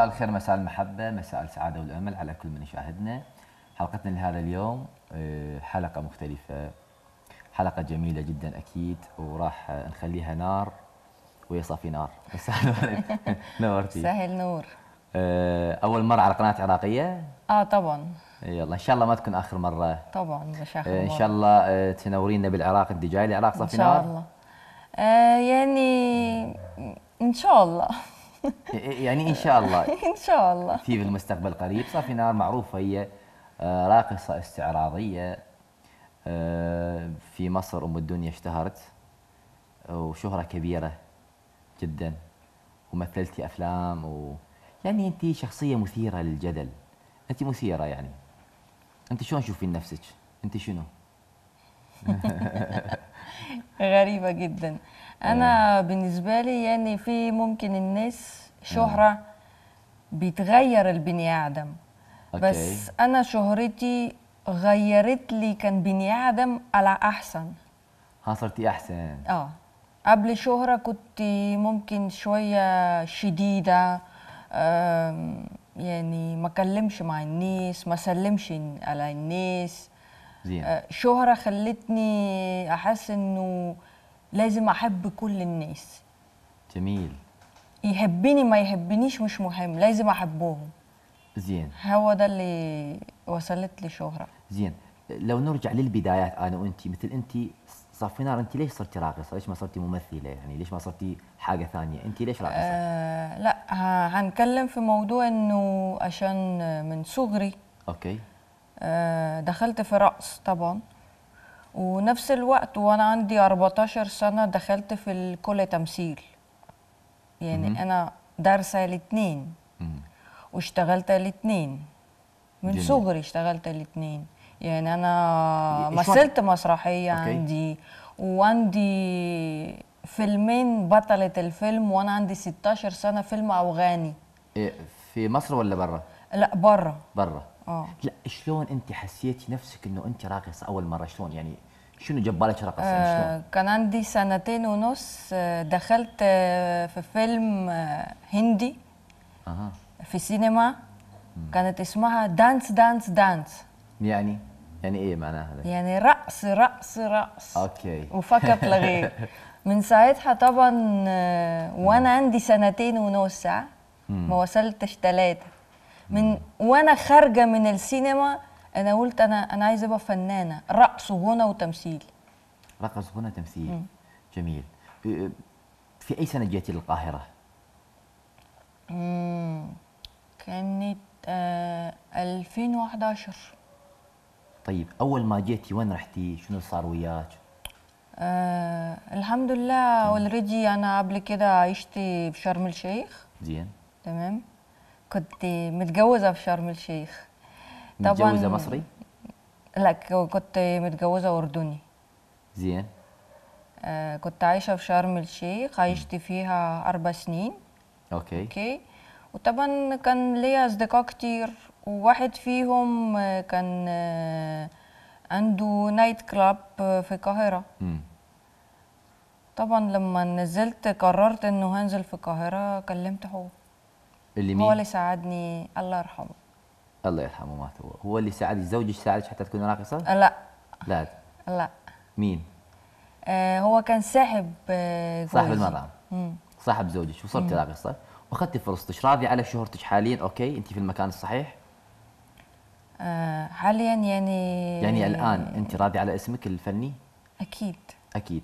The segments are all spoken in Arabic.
مساء الخير مساء المحبة مساء السعادة والأمل على كل من يشاهدنا حلقتنا لهذا اليوم آه، حلقة مختلفة حلقة جميلة جدا أكيد وراح نخليها نار وهي صافي نار نورتي سهل نور آه، أول مرة على قناة عراقية؟ آه طبعا يلا ان شاء الله ما تكون اخر مره طبعا مش اخر آه، مره ان شاء الله تنورينا بالعراق انت جاي العراق صافي نار ان شاء الله آه يعني ان شاء الله يعني ان شاء الله ان شاء الله في المستقبل القريب صافي نار معروفه هي آه، راقصه استعراضيه آه، في مصر ام الدنيا اشتهرت وشهره كبيره جدا ومثلتي افلام و يعني انت شخصيه مثيره للجدل انت مثيره يعني انت شلون تشوفين نفسك انت شنو غريبه جدا انا آه. بالنسبه لي يعني في ممكن الناس شهره بيتغير البني ادم بس انا شهرتي غيرت لي كان بني ادم على احسن ها صرتي احسن اه قبل شهره كنت ممكن شويه شديده يعني ما كلمش مع الناس ما سلمش على الناس زين. آه، شهره خلتني احس انه لازم احب كل الناس جميل يحبني ما يحبنيش مش مهم لازم احبهم زين هو ده اللي وصلت لي شهره زين لو نرجع للبدايات انا وانت مثل انت نار انت ليش صرتي راقصه؟ ليش ما صرتي ممثله؟ يعني ليش ما صرتي حاجه ثانيه؟ انت ليش راقصه؟ آه لا هنتكلم في موضوع انه عشان من صغري اوكي آه دخلت في رقص طبعا ونفس الوقت وانا عندي 14 سنه دخلت في الكل تمثيل يعني مم. انا دارسه الاثنين واشتغلت الاثنين من جميل. صغري اشتغلت الاثنين يعني انا مثلت مسرحيه أوكي. عندي وعندي فيلمين بطلة الفيلم وانا عندي 16 سنه فيلم اوغاني إيه، في مصر ولا بره؟ لا بره بره لا آه. شلون انت حسيتي نفسك انه انت راقصه اول مره شلون يعني شنو جاب بالك رقصه آه كان عندي سنتين ونص آه، دخلت آه، في فيلم هندي آه. في سينما كانت اسمها دانس دانس دانس يعني يعني ايه معناها هذا؟ يعني رقص رقص رقص اوكي وفقط لا من ساعتها طبعا وانا عندي سنتين ونص ما وصلتش ثلاثه من وانا خارجه من السينما انا قلت انا انا عايزه ابقى فنانه رقص وغنى وتمثيل رقص وغنى تمثيل جميل في اي سنه جيتي للقاهره امم كانت آه 2011 طيب اول ما جيتي وين رحتي شنو صار وياك آه الحمد لله اوريدي انا قبل كده عشت في شرم الشيخ زين تمام كنت متجوزه في شرم الشيخ طبعا متجوزه مصري لا كنت متجوزه اردني زين آه كنت عايشه في شرم الشيخ عشت فيها اربع سنين اوكي اوكي وطبعا كان ليا اصدقاء كتير وواحد فيهم كان آه، عنده نايت كلاب في القاهره طبعا لما نزلت قررت انه هنزل في القاهره كلمت هو اللي مين؟ هو اللي ساعدني الله يرحمه الله يرحمه مات هو هو اللي ساعدك زوجك ساعدك حتى تكون راقصه؟ لا لا لا مين؟ آه هو كان ساحب آه صاحب المطعم صاحب زوجك وصرت راقصه واخذتي فرصتك راضيه على شهرتك حاليا اوكي انت في المكان الصحيح؟ آه حاليا يعني يعني الان انت راضيه على اسمك الفني؟ اكيد اكيد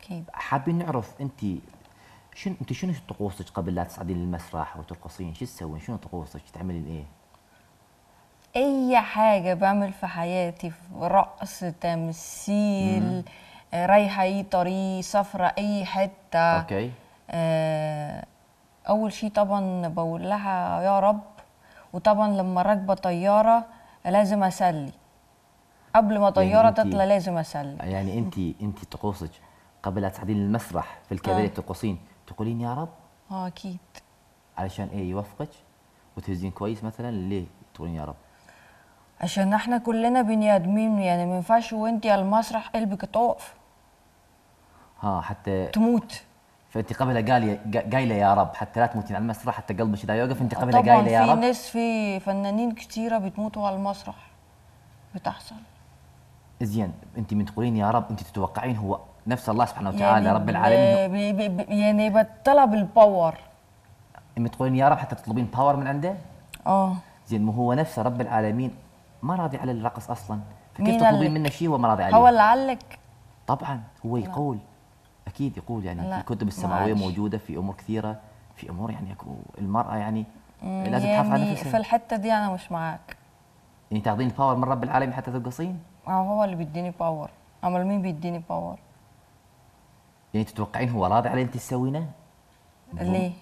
اكيد حابين نعرف انت شنو انت شنو طقوسك قبل لا تصعدين للمسرح وترقصين شو تسوين شنو طقوسك تعملين ايه اي حاجه بعمل في حياتي في رقص تمثيل رايحه اي طريق سفره اي حته اوكي آه، اول شيء طبعا بقول لها يا رب وطبعا لما راكبه طياره لازم اسلي قبل ما يعني طياره يعني تطلع لازم اسلي يعني انت انت طقوسك قبل لا تصعدين للمسرح في الكباري آه. ترقصين تقولين يا رب اه اكيد علشان ايه يوفقك وتهزين كويس مثلا ليه تقولين يا رب عشان احنا كلنا بني ادمين يعني ما ينفعش وانت على المسرح قلبك تقف ها حتى تموت فانت قبلها قايله قايله يا رب حتى لا تموتين على المسرح حتى قلبك اذا يوقف انت قبلها قايله يا رب طبعا في ناس في فنانين كثيره بتموتوا على المسرح بتحصل زين انت من تقولين يا رب انت تتوقعين هو نفس الله سبحانه وتعالى يعني رب العالمين بي بي بي يعني بتطلب الباور امي تقولين يا رب حتى تطلبين باور من عنده؟ اه زين ما هو نفسه رب العالمين ما راضي على الرقص اصلا فكيف تطلبين منه شيء وما راضي عليه؟ هو اللي علق طبعا هو يقول لا. اكيد يقول يعني الكتب السماويه موجوده في امور كثيره في امور يعني المراه يعني لازم يعني تحافظ على يعني نفسها في الحته دي انا مش معاك يعني تاخذين باور من رب العالمين حتى ترقصين؟ آه، هو اللي بيديني باور امال مين بيديني باور يعني تتوقعين هو راضي على اللي انت تسوينه؟ ليه؟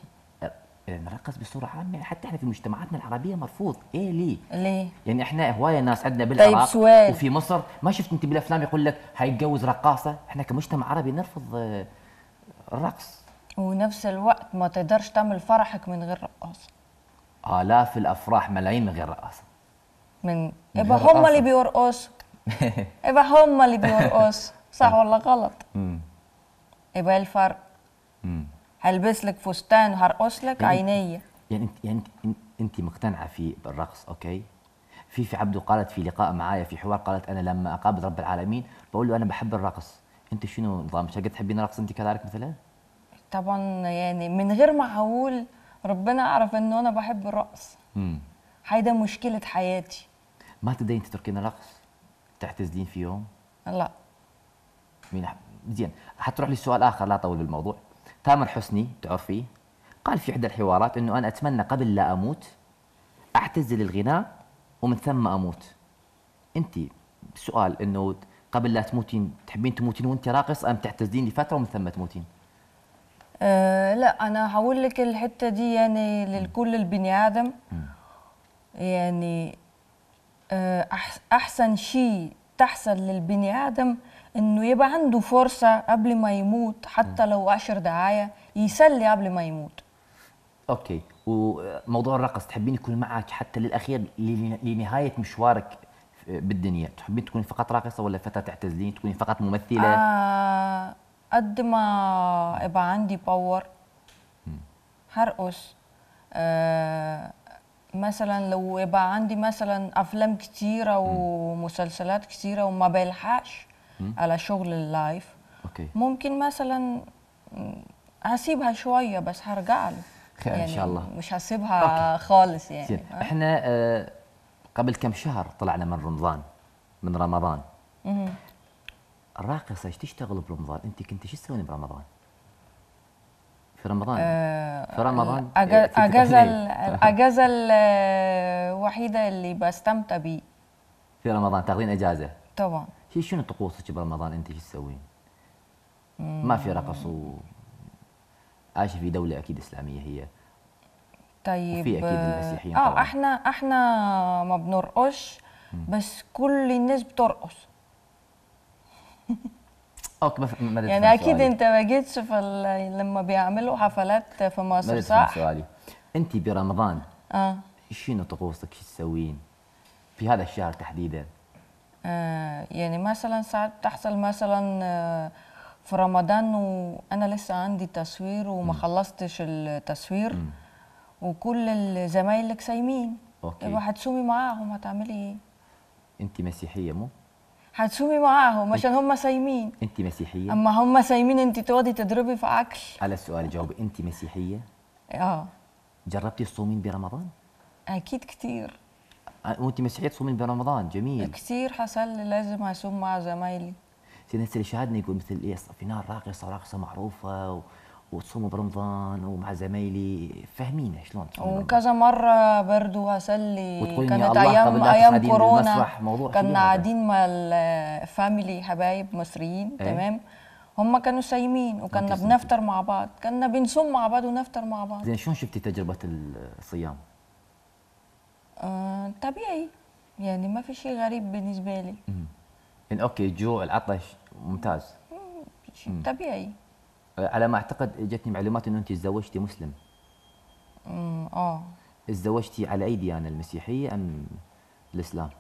نرقص أه، بصوره عامه يعني حتى احنا في مجتمعاتنا العربيه مرفوض ايه ليه ليه يعني احنا هوايه ناس عندنا طيب، بالعراق طيب سؤال وفي مصر ما شفت انت بالافلام يقول لك هيتجوز رقاصه احنا كمجتمع عربي نرفض آه، الرقص ونفس الوقت ما تقدرش تعمل فرحك من غير رقاصه الاف الافراح ملايين من غير رقاصه من يبقى هم اللي بيرقصوا يبقى هم اللي بيرقصوا صح ولا غلط امم يبقى ايه الفرق هلبس لك فستان هرقص لك يعني يعني انت يعني انت مقتنعه في الرقص اوكي في في عبده قالت في لقاء معايا في حوار قالت انا لما اقابل رب العالمين بقول له انا بحب الرقص انت شنو نظام شقد تحبين الرقص انت كذلك مثلا طبعا يعني من غير ما اقول ربنا اعرف انه انا بحب الرقص امم هيدا مشكله حياتي ما تدين تتركين الرقص تعتزلين في يوم لا مين زين حتروح لسؤال اخر لا اطول بالموضوع تامر حسني تعرفي قال في احدى الحوارات انه انا اتمنى قبل لا اموت اعتزل الغناء ومن ثم اموت انت سؤال انه قبل لا تموتين تحبين تموتين وانت راقص ام تعتزلين لفتره ومن ثم تموتين أه لا انا هقول لك الحته دي يعني لكل البني ادم يعني أه، احسن شيء تحصل للبني ادم انه يبقى عنده فرصه قبل ما يموت حتى لو 10 دعايه يسلي قبل ما يموت اوكي وموضوع الرقص تحبين يكون معك حتى للاخير لنهايه مشوارك بالدنيا تحبين تكوني فقط راقصه ولا فتاه تعتزلين تكوني فقط ممثله آه قد ما يبقى عندي باور هرقص آه مثلا لو يبقى عندي مثلا افلام كثيره ومسلسلات كثيره وما بلحقش على شغل اللايف أوكي. ممكن مثلا هسيبها شويه بس هرجع له خير يعني ان شاء الله مش هسيبها أوكي. خالص يعني زين. احنا آه قبل كم شهر طلعنا من رمضان من رمضان الراقصه ايش تشتغل برمضان؟ انت كنت ايش تسوين برمضان؟ في رمضان آه، في رمضان اجازه إيه، الاجازه الوحيده آه، اللي بستمتع بيه في رمضان تاخذين اجازه طبعا هي شنو طقوسك برمضان انت شو تسوين؟ ما في رقص و عايشه في دوله اكيد اسلاميه هي طيب وفي اكيد المسيحيين اه احنا احنا ما بنرقصش بس كل الناس بترقص اوكي بف... يعني اكيد سؤالي. انت ما جيتش في لما بيعملوا حفلات في مصر صح؟ سؤالي انت برمضان اه شنو طقوسك شو تسوين؟ في هذا الشهر تحديدا آه، يعني مثلا ساعات بتحصل مثلا آه، في رمضان وانا لسه عندي تصوير وما خلصتش التصوير م. وكل زمايلك صايمين اوكي هتصومي معاهم هتعملي ايه انت مسيحيه مو هتصومي معاهم عشان هم صايمين انت مسيحيه اما هم صايمين انت تقعدي تضربي في عكل على السؤال جاوب انت مسيحيه اه جربتي تصومين برمضان اكيد كتير آه، وانت مسيحيه تصومين برمضان جميل كثير حصل لي لازم اصوم مع زمايلي سيدنا اللي شاهدنا يقول مثل ايه في نار راقصه راقصه معروفه و... وتصوموا برمضان ومع زمايلي فاهمينا شلون تصوموا وكذا مره برضو هسلي كانت ايام ايام كورونا كنا قاعدين مع الفاميلي حبايب مصريين ايه؟ تمام هم كانوا صايمين وكنا بنفطر مع بعض كنا بنصوم مع بعض ونفطر مع بعض زين شلون شفتي تجربه الصيام آه، طبيعي يعني ما في شيء غريب بالنسبه لي إن اوكي الجوع العطش ممتاز مم. طبيعي على ما اعتقد جتني معلومات انه انت تزوجتي مسلم اه تزوجتي على اي ديانه المسيحيه ام الاسلام؟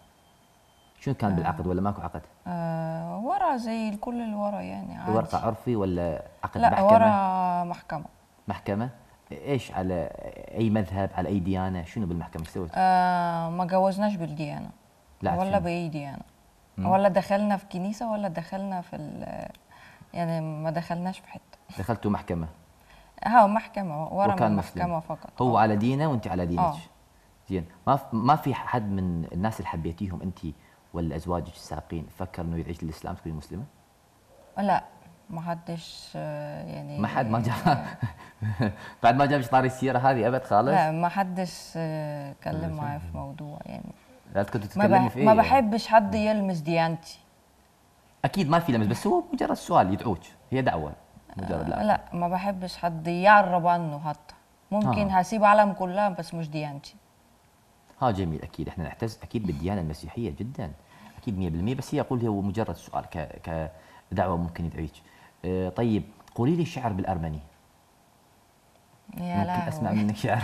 شنو كان آه. بالعقد ولا ماكو عقد؟ آه ورا زي الكل الورا يعني عادي ورقه عرفي ولا عقد لا محكمه؟ لا ورا محكمه محكمه؟ ايش على اي مذهب على اي ديانه شنو بالمحكمه ايش سويت؟ آه ما جوزناش بالديانه لا ولا باي ديانه مم. ولا دخلنا في كنيسه ولا دخلنا في يعني ما دخلناش في حته دخلتوا محكمه ها محكمه ورا وكان محكمه فقط هو أوه. على دينه وانت على دينك آه. زين ما ما في حد من الناس اللي حبيتيهم انت ولا ازواجك السابقين فكر انه يعيش الاسلام تكوني مسلمه؟ لا ما حدش آه، يعني ما حد ما جاب بعد ما جابش طاري السيره هذه ابد خالص لا ما حدش آه، كلم معي في موضوع يعني لا كنت تتكلمي في ايه ما بحبش حد يلمس ديانتي اكيد ما في لمس بس هو مجرد سؤال يدعوك هي دعوه مجرد لا آه، لا ما بحبش حد يعرب عنه حتى ممكن آه. هسيب عالم كلها بس مش ديانتي ها جميل اكيد احنا نعتز اكيد بالديانه المسيحيه جدا اكيد 100% بس هي اقول هو مجرد سؤال ك... كدعوه ممكن يدعيك آه، طيب قولي لي الشعر بالأرمني يا ممكن أسمع منك شعر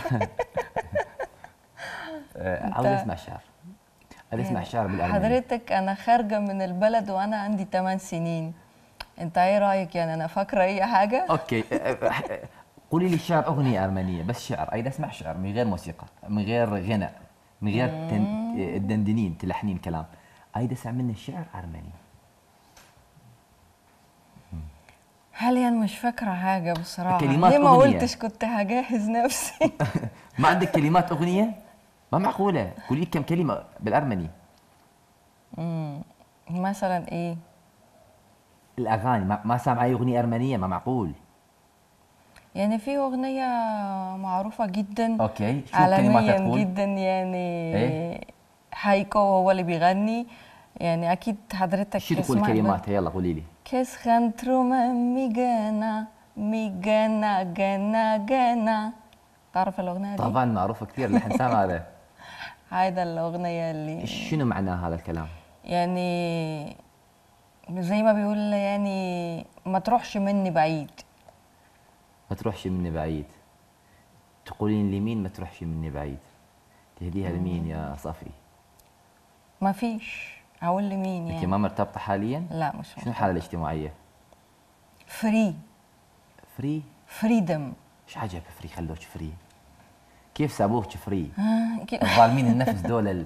عاوز آه، أسمع شعر عاوز أسمع شعر بالأرمني حضرتك أنا خارجة من البلد وأنا عندي 8 سنين أنت إيه رأيك يعني أنا فاكرة أي حاجة؟ أوكي آه، قولي لي شعر أغنية أرمنية بس شعر أريد أسمع شعر من غير موسيقى من غير غناء من غير تن... تلحنين كلام أريد أسمع منه شعر أرمني حاليا مش فاكره حاجه بصراحه كلمات ليه ما أغنية. قلتش كنت هجهز نفسي ما عندك كلمات اغنيه ما معقوله قولي كم كلمه بالارمني امم مثلا ايه الاغاني ما, ما سامعه اغنيه ارمنيه ما معقول يعني في اغنيه معروفه جدا اوكي شو عالميا جدا يعني إيه؟ هايكو هو اللي بيغني يعني اكيد حضرتك شو تقول كلماتها يلا قولي لي كيس خنترومة ميجانا ميجانا جانا جانا تعرف الأغنية دي؟ طبعا معروفة كثير لحن سامع عليه هيدا الأغنية اللي شنو معناها هذا الكلام؟ يعني زي ما بيقول يعني ما تروحش مني بعيد ما تروحش مني بعيد تقولين لمين ما تروحش مني بعيد تهديها لمين يا صافي ما فيش اقول لمين يعني انت ما مرتبطه حاليا لا مش شنو الحاله الاجتماعيه فري فري فريدم ايش عجب فري خلوك فري كيف سابوك فري آه، ظالمين النفس دول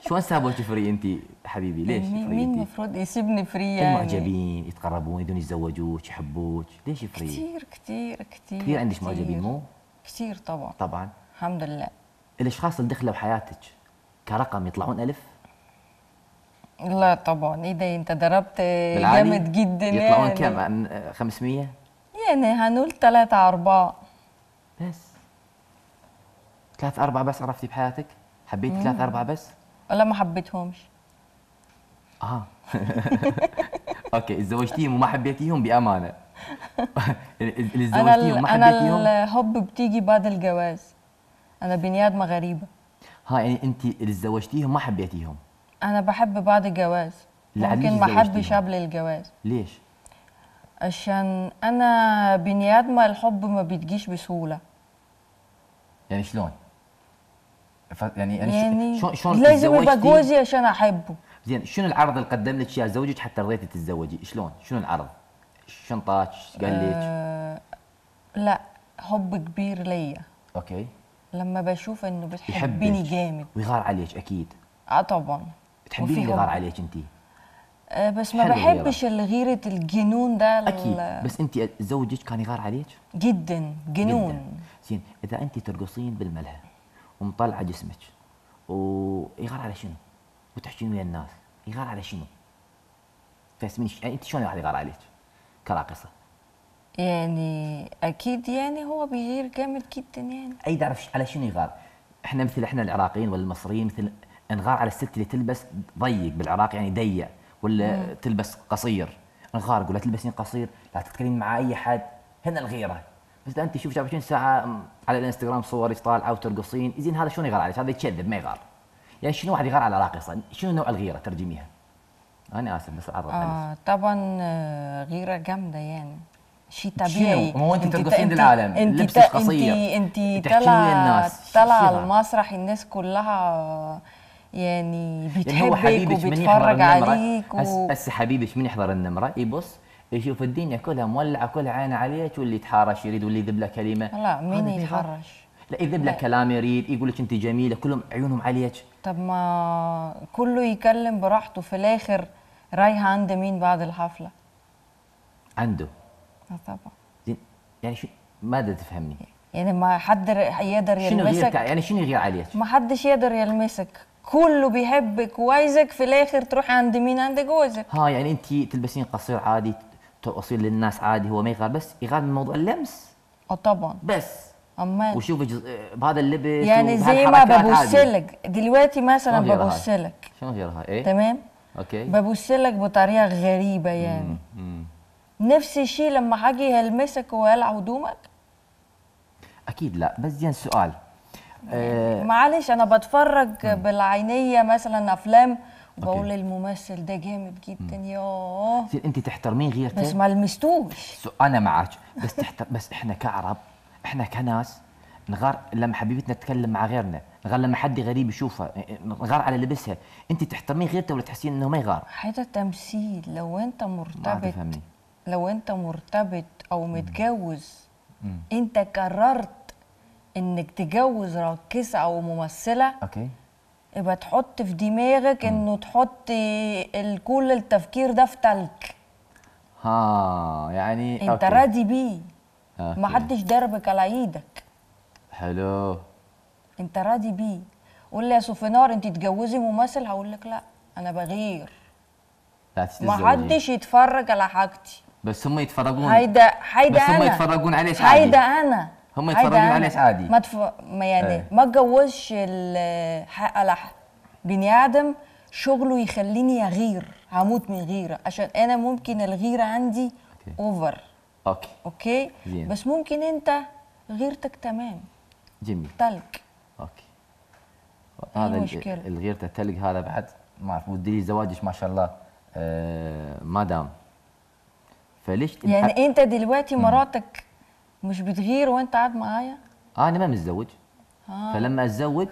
شلون سابوك فري انت حبيبي ليش فري مين المفروض يسيبني فري يعني معجبين يتقربون يدون يتزوجوك يحبوك ليش فري كثير كثير كثير كثير عندك معجبين مو كثير طبعا طبعا الحمد لله الاشخاص اللي دخلوا بحياتك كرقم يطلعون الف لا طبعا ايه ده انت ضربت جامد جدا يطلعون يعني. كام 500 يعني هنقول 3 4 بس 3 4 بس عرفتي بحياتك حبيت 3 4 بس ولا ما حبيتهمش اه اوكي اتزوجتيهم وما حبيتيهم بامانه اللي تزوجتيهم وما حبيتيهم انا الحب بتيجي بعد الجواز انا بني ادمه غريبه ها يعني انت اللي تزوجتيهم ما حبيتيهم انا بحب بعد الجواز لكن ممكن ما احبش قبل الجواز ليش عشان انا بني ادمه الحب ما بتجيش بسهوله يعني شلون ف... يعني انا يعني شلون شلون لازم يبقى جوزي عشان احبه زين شنو العرض اللي قدم لك اياه زوجك حتى رضيتي تتزوجي شلون شنو العرض شنطات قال لك أه... لا حب كبير ليا اوكي لما بشوف انه بتحبني جامد ويغار عليك اكيد اه طبعا تحبين اللي غار عليك انت أه، بس ما بحبش الغيرة الجنون ده اكيد بس انت زوجك كان يغار عليك جدا جنون زين اذا انت ترقصين بالملهى ومطلعه جسمك ويغار على شنو وتحكين ويا الناس يغار على شنو فاسمين يعني انت شلون واحد يغار عليك كراقصه يعني اكيد يعني هو بيغير جامد جدا يعني اي تعرف على شنو يغار احنا مثل احنا العراقيين ولا المصريين مثل انغار على الست اللي تلبس ضيق بالعراق يعني ضيق ولا مم. تلبس قصير انغار قول لا تلبسين قصير لا تتكلمين مع اي حد هنا الغيره بس انت شوف 24 ساعه على الانستغرام صورك طالعه وترقصين زين هذا شلون يغار عليك هذا يكذب ما يغار يعني شنو واحد يغار على راقصه شنو نوع الغيره ترجميها انا اسف بس عرضت آه طبعا آه، غيره جامده يعني شيء طبيعي ما مو انت ترقصين للعالم انت لبسك قصير انت انت طلع طالعه المسرح الناس كلها يعني بيتحبك يعني وبيتفرج عليك و... بس حبيبك من يحضر النمره يبص إيه يشوف الدنيا كلها مولعه كل عين عليك واللي يتحارش يريد واللي يذب له كلمه لا مين يتحرش؟ لا يذب له كلام يريد يقول لك انت جميله كلهم عيونهم عليك طب ما كله يكلم براحته في الاخر رايحه عند مين بعد الحفله؟ عنده آه، طبعا زين يعني شو ماذا تفهمني؟ يعني ما حد يقدر يلمسك شنو غير يعني شنو يغير عليك؟ ما حدش يقدر يلمسك كله بيحبك وعايزك في الاخر تروحي عند مين عند جوزك ها يعني انت تلبسين قصير عادي ترقصين للناس عادي هو ما يغار بس يغار من موضوع اللمس اه طبعا بس امال وشوف جز... بهذا اللبس يعني زي ما ببص لك دلوقتي مثلا ببص لك شلون غيرها ايه تمام اوكي ببص لك بطريقه غريبه يعني مم. مم. نفس الشيء لما حاجي يلمسك ويقلع هدومك اكيد لا بس زين سؤال آه معلش انا بتفرج بالعينيه مثلا افلام بقول الممثل ده جامد جدا ياه انت تحترمين غير بس ما لمستوش انا معك بس تحتر بس احنا كعرب احنا كناس نغار لما حبيبتنا تتكلم مع غيرنا نغار لما حد غريب يشوفها إيه، إيه، نغار على لبسها انت تحترمين غيرته ولا تحسين انه ما يغار حتى تمثيل لو انت مرتبط لو انت مرتبط او متجوز مم. انت قررت انك تجوز راكسه او ممثله اوكي يبقى تحط في دماغك انه تحط كل التفكير ده في تلك ها يعني انت أوكي. راضي بيه ما حدش ضربك على ايدك حلو انت راضي بيه قول لي يا سوفينار انت تجوزي ممثل هقول لك لا انا بغير لا ما حدش يتفرج على حاجتي بس هم يتفرجون هيدا هيدا بس هم يتفرجون عليه هيدا انا هم يتفرجوا عليه عادي تف... ما يعني ايه. ما اتجوزش على لحق بني ادم شغله يخليني اغير هموت من غيره عشان انا ممكن الغيره عندي أوكي. اوفر اوكي اوكي زين. بس ممكن انت غيرتك تمام جميل تلك اوكي هذا الغيرة التلج هذا بعد ما اعرف مدري زواجك ما شاء الله آه ما دام فليش يعني انت دلوقتي مراتك مش بتغير وانت قاعد معايا؟ اه انا ما متزوج آه. فلما اتزوج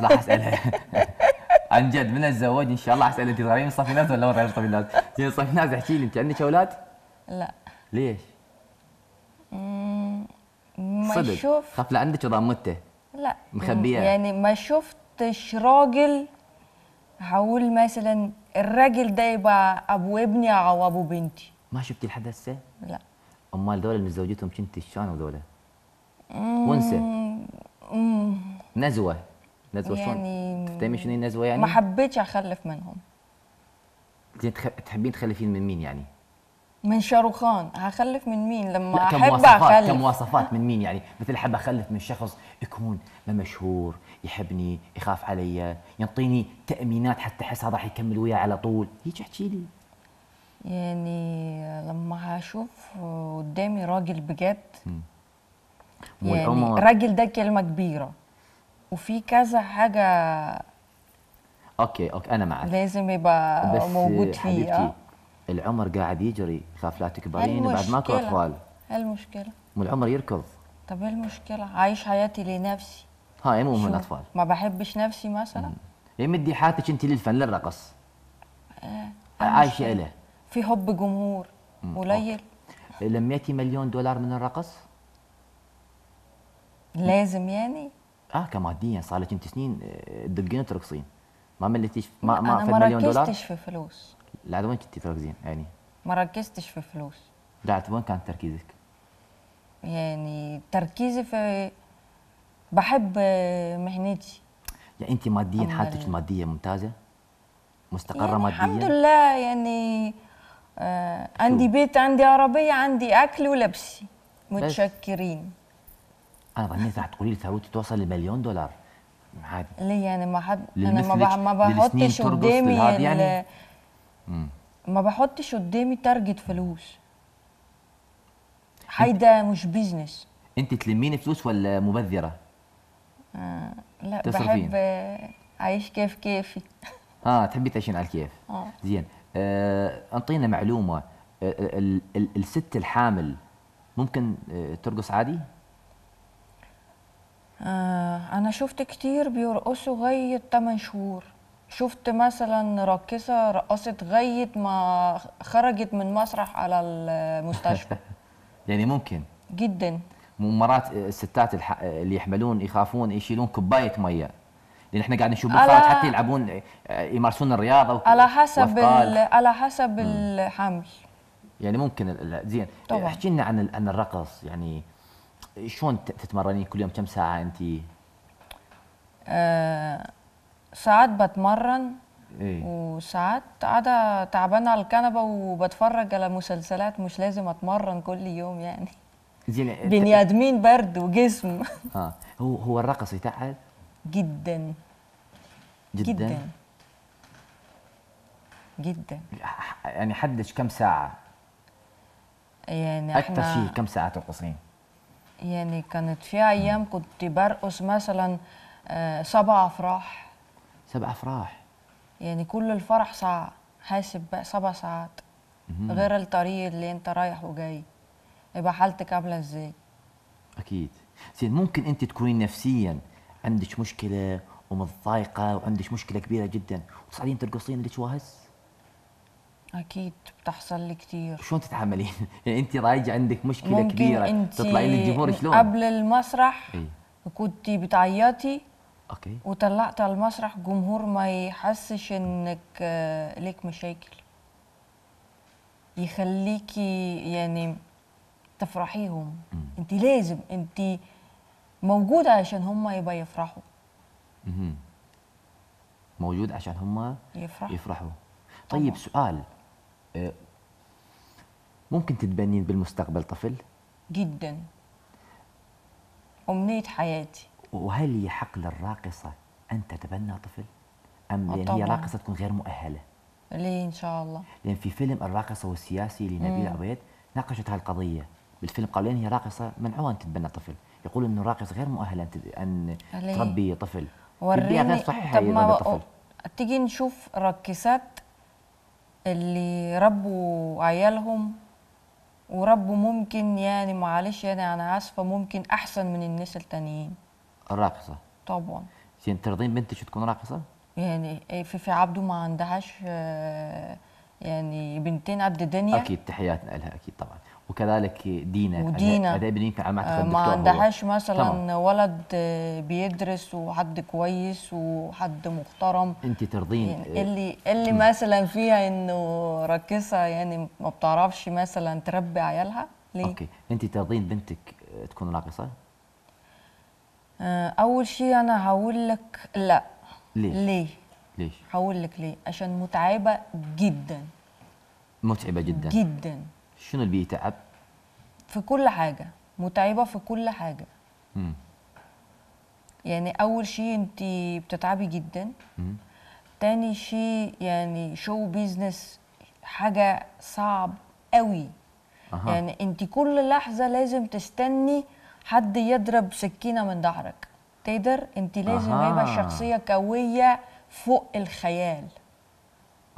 راح اسالها عن جد من اتزوج ان شاء الله اسالها انت تغيرين ناس ولا ما تغيرين ناس؟ صفي ناس احكي لي انت عندك اولاد؟ لا ليش؟ ما صدق خاف لا عندك وضمته لا مخبية يعني ما شفتش راجل هقول مثلا الراجل ده يبقى ابو ابني او ابو بنتي ما شفتي لحد هسه؟ لا امال ذولا اللي زوجتهم كنت شلون ذولا؟ إيه، ونسه إيه. نزوه نزوه يعني شلون؟ تفتهمي شنو النزوه يعني؟ ما حبيتش اخلف منهم زين تحبين تخلفين من مين يعني؟ من شاروخان هخلف من مين لما لا احب اخلف كمواصفات من مين يعني مثل احب اخلف من شخص يكون مشهور يحبني يخاف علي ينطيني تامينات حتى احس هذا راح يكمل وياي على طول هيك احكي لي يعني لما هشوف قدامي راجل بجد يعني راجل ده كلمه كبيره وفي كذا حاجه اوكي اوكي انا معك لازم يبقى بس موجود فيه آه. العمر قاعد يجري خاف لا تكبرين بعد ماكو اطفال المشكله مو العمر يركض طب ايه المشكله عايش حياتي لنفسي هاي إيه، مو من الاطفال ما بحبش نفسي مثلا يمدي يعني حياتك انت للفن للرقص آه، عايشه له في حب جمهور قليل لم ياتي مليون دولار من الرقص لازم يعني اه كماديا صار لك انت سنين تدقين آه، ترقصين ما مليتيش ما ما في مليون دولار ما ركزتش في فلوس لا وين كنتي تركزين يعني ما ركزتش في فلوس لا وين كان تركيزك يعني تركيزي في بحب آه، مهنتي يعني انت ماديا حالتك الماديه ممتازه مستقره يعني ماديا الحمد لله يعني آه عندي بيت عندي عربيه عندي اكل ولبسي متشكرين انا ظنيت راح تقولي لي ثروتي توصل لمليون دولار عادي ليه يعني ما حد انا ما, بح... يعني؟ ما بحطش قدامي يعني... ما بحطش قدامي تارجت فلوس هيدا مش بيزنس انت تلمين فلوس ولا مبذره؟ آه لا تصرفين. بحب آه، اعيش كيف كيفي اه تحبي تعيشين على الكيف اه زين انطينا آه، معلومه آه، آه، الست الحامل ممكن ترقص عادي؟ أنا شفت كتير بيرقصوا غاية 8 شهور شفت مثلا راقصة رقصت غاية ما خرجت من مسرح على المستشفى يعني ممكن جدا مرات الستات اللي يحملون يخافون يشيلون كوباية مية لان احنا قاعدين نشوف بالفرج حتى يلعبون آه، يمارسون الرياضه وكذا على حسب على حسب الحمل يعني ممكن زين احكي لنا عن عن الرقص يعني شلون تتمرنين كل يوم كم ساعه انت؟ أه ساعات بتمرن إيه؟ وساعات قاعده تعبانه على الكنبه وبتفرج على مسلسلات مش لازم اتمرن كل يوم يعني زين بني ادمين برد وجسم اه هو هو الرقص يتعب جدا جدا جدا, جداً. يعني حدش كم ساعة يعني أكثر شيء كم ساعة ترقصين؟ يعني كانت في أيام كنت برقص مثلا آه، سبع أفراح سبع أفراح يعني كل الفرح ساعة حاسب بقى سبع ساعات غير الطريق اللي أنت رايح وجاي يبقى حالتك عاملة إزاي؟ أكيد زين ممكن أنت تكونين نفسياً عندك مشكله ومتضايقه وعندك مشكله كبيره جدا وتصعدين ترقصين لك واهس اكيد بتحصل لي كثير شلون تتعاملين يعني انت رايجه عندك مشكله ممكن كبيره انت تطلعين للجمهور شلون قبل المسرح كنت بتعيطي اوكي وطلعت على المسرح جمهور ما يحسش انك آه، ليك مشاكل يخليكي يعني تفرحيهم انت لازم انت موجود عشان هم يبقى يفرحوا اها موجود عشان هم يفرحوا, يفرحوا. طيب طبعا. سؤال آه، ممكن تتبنين بالمستقبل طفل؟ جدا أمنية حياتي وهل يحق للراقصة أن تتبنى طفل؟ أم آه، لأن هي راقصة تكون غير مؤهلة؟ ليه إن شاء الله؟ لأن في فيلم الراقصة والسياسي لنبيل عبيد ناقشت هالقضية بالفيلم ان هي راقصه منعوها ان تتبنى طفل يقول انه راقص غير مؤهله ان تربي طفل وريني غير صحيحه طب ما طفل تيجي نشوف راقصات اللي ربوا عيالهم وربوا ممكن يعني معلش يعني انا اسفه ممكن احسن من الناس التانيين الراقصه طبعا انت ترضين بنتك تكون راقصه؟ يعني إيه، في في عبده ما عندهاش آه، يعني بنتين عبد الدنيا اكيد تحياتنا لها اكيد طبعا وكذلك دينا ودينا اداء بنين ما ما عندهاش مثلا تمام. ولد بيدرس وحد كويس وحد محترم انت ترضين يعني اللي اللي م. مثلا فيها انه ركزها يعني ما بتعرفش مثلا تربي عيالها ليه؟ اوكي انت ترضين بنتك تكون راقصه؟ آه، اول شيء انا هقول لك لا ليه؟ ليه؟ ليش؟ هقول لك ليه؟ عشان متعبه جدا متعبه جدا جدا شنو اللي بيتعب؟ في كل حاجة متعبة في كل حاجة مم. يعني أول شيء أنت بتتعبي جدا مم. تاني شيء يعني شو بيزنس حاجة صعب قوي أه. يعني أنت كل لحظة لازم تستني حد يضرب سكينة من ظهرك تقدر أنت لازم أه. يبقى شخصية قوية فوق الخيال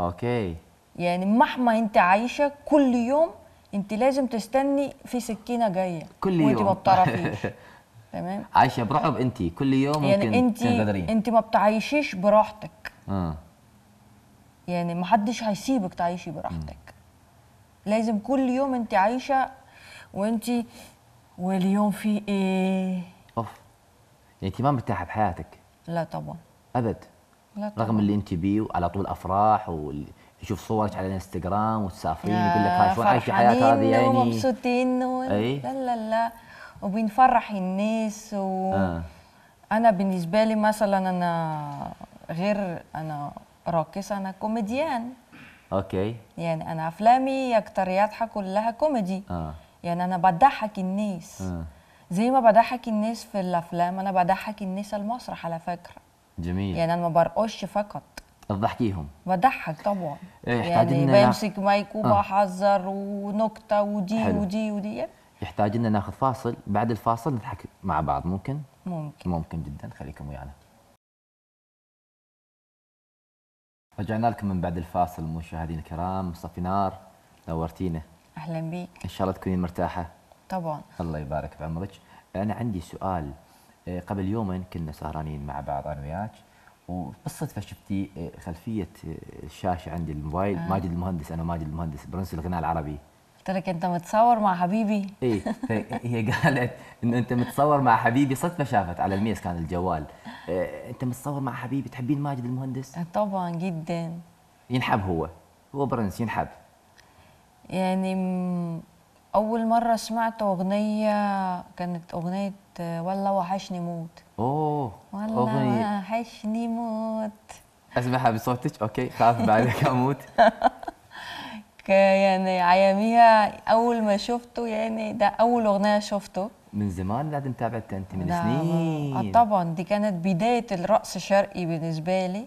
اوكي يعني مهما انت عايشه كل يوم انت لازم تستني في سكينه جايه كل يوم وانت ما بتعرفيش تمام عايشه برعب انت كل يوم يعني ممكن انت تنقدرين. انت ما بتعيشيش براحتك اه يعني ما حدش هيسيبك تعيشي براحتك م. لازم كل يوم انت عايشه وانت واليوم في ايه اوف يعني انت ما مرتاحه بحياتك لا طبعا ابد لا طبعا. رغم اللي انت بيه وعلى طول افراح وال... يشوف صورك على الانستغرام وتسافرين يقول لك هاي شلون عايشه حياه هذه يعني ومبسوطين اي لا لا لا وبنفرح الناس و آه. انا بالنسبه لي مثلا انا غير انا راقصه انا كوميديان اوكي يعني انا افلامي اكترياتها كلها كوميدي آه. يعني انا بضحك الناس آه. زي ما بضحك الناس في الافلام انا بضحك الناس المسرح على فكره جميل يعني انا ما برقصش فقط تضحكيهم بضحك طبعا إيه، يعني بمسك مايك آه. وبحذر آه. ونكته ودي حلو. ودي ودي يحتاج لنا ناخذ فاصل بعد الفاصل نضحك مع بعض ممكن ممكن ممكن جدا خليكم ويانا رجعنا لكم من بعد الفاصل مشاهدينا الكرام صفي نار نورتينا اهلا بيك ان شاء الله تكونين مرتاحه طبعا الله يبارك بعمرك انا عندي سؤال إيه، قبل يومين كنا سهرانين مع بعض انا وياك وقصة فشفتي آه، خلفيه آه، الشاشه عندي الموبايل آه. ماجد المهندس انا ماجد المهندس برنس الغناء العربي قلت لك انت متصور مع حبيبي ايه هي قالت انه انت متصور مع حبيبي صدفه شافت على الميز كان الجوال آه، انت متصور مع حبيبي تحبين ماجد المهندس طبعا جدا ينحب هو هو برنس ينحب يعني اول مره سمعت اغنيه كانت اغنيه ولا وحشني موت اوه ولا أغنية. وحشني موت اسمعها بصوتك اوكي خاف بعدك اموت يعني عياميها اول ما شفته يعني ده اول اغنيه شفته من زمان لازم متابعت انت من سنين آه طبعا دي كانت بدايه الرقص الشرقي بالنسبه لي